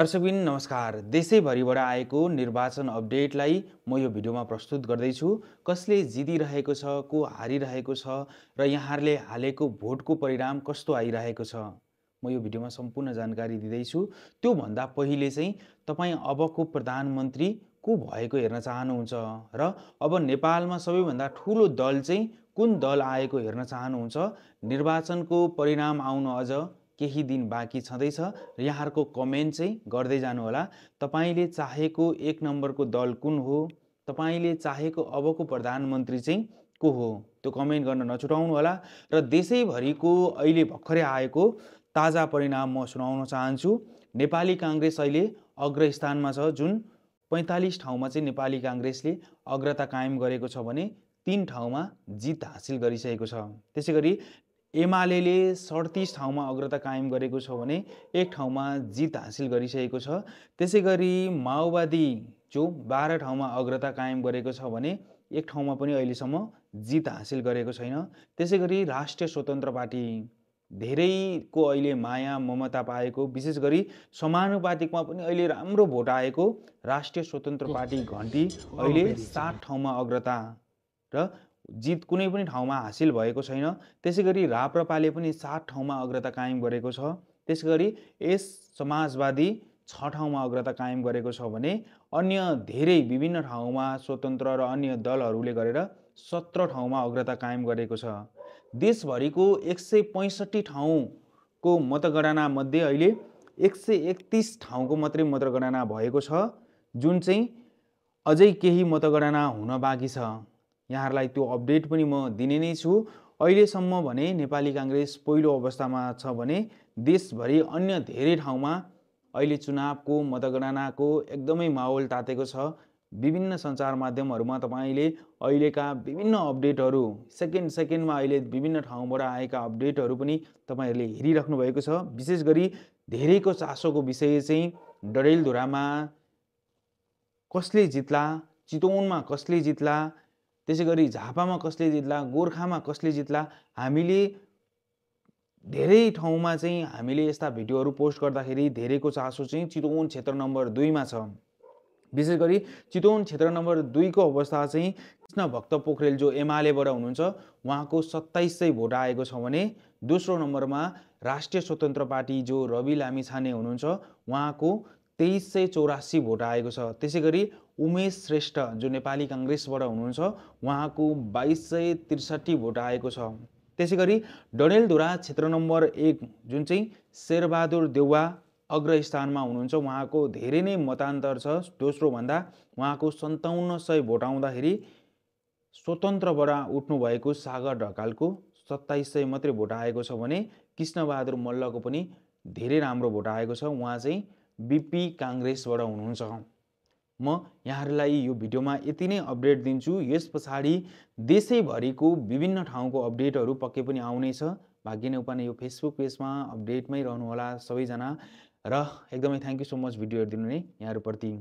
दर्शकबिन नमस्कार देशैभरिबाट आएको निर्वाचन अपडेटलाई म यो भिडियोमा प्रस्तुत गर्दैछु कसले जितिरहेको छ को हारिरहेको छ र यहाँहरूले हालेको भोटको परिणाम कस्तो आइरहेको छ म यो भिडियोमा सम्पूर्ण जानकारी दिँदैछु त्योभन्दा पहिले चाहिँ तपाईँ अबको प्रधानमन्त्री को भएको हेर्न चाहनुहुन्छ र अब नेपालमा सबैभन्दा ठुलो दल चाहिँ कुन दल आएको हेर्न चाहनुहुन्छ निर्वाचनको परिणाम आउनु अझ केही दिन बाँकी छँदैछ र यहाँहरूको कमेन्ट चाहिँ गर्दै जानुहोला तपाईँले चाहेको एक नम्बरको दल कुन हो तपाईँले चाहेको अबको प्रधानमन्त्री चाहिँ को हो त्यो कमेन्ट गर्न नछुटाउनु होला र देशैभरिको अहिले भर्खरै आएको ताजा परिणाम म सुनाउन चाहन्छु नेपाली काङ्ग्रेस अहिले अग्रस्थानमा छ जुन पैँतालिस ठाउँमा चाहिँ नेपाली काङ्ग्रेसले अग्रता कायम गरेको छ भने तिन ठाउँमा जित हासिल गरिसकेको छ त्यसै गरी एमाले सडतिस ठाउँमा अग्रता कायम गरेको छ भने एक ठाउँमा जित हासिल गरिसकेको छ त्यसै गरी माओवादी जो बाह्र ठाउँमा अग्रता कायम गरेको छ भने एक ठाउँमा पनि अहिलेसम्म जित हासिल गरेको छैन त्यसै गरी राष्ट्रिय स्वतन्त्र पार्टी धेरैको अहिले माया ममता पाएको विशेष गरी समानुपातिकमा पनि अहिले राम्रो भोट आएको राष्ट्रिय स्वतन्त्र पार्टी घन्टी अहिले सात ठाउँमा अग्रता र जित कुनै पनि ठाउँमा हासिल भएको छैन त्यसै गरी राप्रपाले पनि सात ठाउँमा अग्रता कायम गरेको छ त्यसै गरी यस समाजवादी छ ठाउँमा अग्रता कायम गरेको छ भने अन्य धेरै विभिन्न ठाउँमा स्वतन्त्र र अन्य दलहरूले गरेर सत्र ठाउँमा अग्रता कायम गरेको छ देशभरिको एक सय पैँसठी ठाउँको मतगणनामध्ये अहिले एक सय एकतिस ठाउँको मात्रै मतगणना भएको छ जुन चाहिँ अझै केही मतगणना हुन बाँकी छ यहाँहरूलाई त्यो अपडेट पनि म दिने नै छु अहिलेसम्म भने नेपाली काङ्ग्रेस पहिलो अवस्थामा छ भने देशभरि अन्य धेरै ठाउँमा अहिले चुनावको मतगणनाको एकदमै माहौल तातेको छ विभिन्न सञ्चार माध्यमहरूमा तपाईँले अहिलेका विभिन्न अपडेटहरू सेकेन्ड सेकेन्डमा अहिले विभिन्न ठाउँबाट आएका अपडेटहरू पनि तपाईँहरूले हेरिराख्नु भएको छ विशेष गरी धेरैको चासोको विषय चाहिँ डडेलधुरामा कसले जित्ला चितवनमा कसले जित्ला त्यसै गरी झापामा कसले जित्ला गोर्खामा कसले जित्ला हामीले धेरै ठाउँमा चाहिँ हामीले यस्ता भिडियोहरू पोस्ट गर्दाखेरि धेरैको चासो चाहिँ चितवन क्षेत्र नम्बर दुईमा छ विशेष गरी चितवन क्षेत्र नम्बर दुईको अवस्था चाहिँ कृष्ण भक्त पोखरेल जो एमालेबाट हुनुहुन्छ उहाँको सत्ताइस सय भोट आएको छ भने दोस्रो नम्बरमा राष्ट्रिय स्वतन्त्र पार्टी जो रवि लामिछाने हुनुहुन्छ उहाँको तेइस सय चौरासी भोट आएको छ त्यसै गरी उमेश श्रेष्ठ जो नेपाली काङ्ग्रेसबाट हुनुहुन्छ उहाँको बाइस सय त्रिसठी भोट आएको छ त्यसै गरी डडेलधुरा क्षेत्र नम्बर एक जुन चाहिँ शेरबहादुर देउवा अग्रस्थानमा हुनुहुन्छ उहाँको धेरै नै मतान्तर छ दोस्रोभन्दा उहाँको सन्ताउन्न सय भोट आउँदाखेरि स्वतन्त्रबाट उठ्नुभएको सागर ढकालको सत्ताइस सय मात्रै भोट आएको छ भने कृष्णबहादुर मल्लको पनि धेरै राम्रो भोट आएको छ उहाँ चाहिँ बिपी काङ्ग्रेसबाट हुनुहुन्छ म यहाँहरूलाई यो भिडियोमा यति नै अपडेट दिन्छु यस पछाडि देशैभरिको विभिन्न ठाउँको अपडेटहरू पक्कै पनि आउनेछ भाग्य नै उपाने यो फेसबुक पेजमा अपडेटमै रहनुहोला सबैजना र एकदमै thank you so much video दिनु नै यहाँहरूप्रति